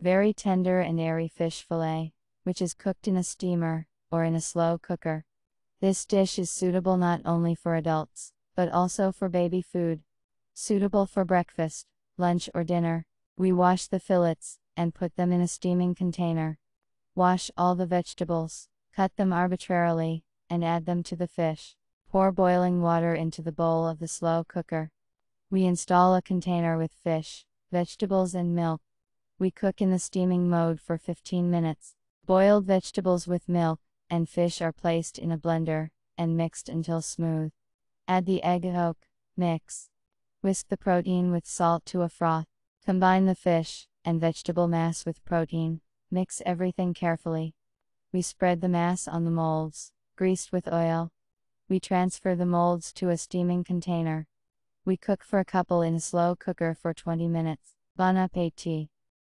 Very tender and airy fish fillet, which is cooked in a steamer, or in a slow cooker. This dish is suitable not only for adults, but also for baby food. Suitable for breakfast, lunch or dinner. We wash the fillets, and put them in a steaming container. Wash all the vegetables, cut them arbitrarily, and add them to the fish. Pour boiling water into the bowl of the slow cooker. We install a container with fish, vegetables and milk, we cook in the steaming mode for 15 minutes. Boiled vegetables with milk and fish are placed in a blender and mixed until smooth. Add the egg yolk, mix. Whisk the protein with salt to a froth. Combine the fish and vegetable mass with protein. Mix everything carefully. We spread the mass on the molds, greased with oil. We transfer the molds to a steaming container. We cook for a couple in a slow cooker for 20 minutes. Bon appetit!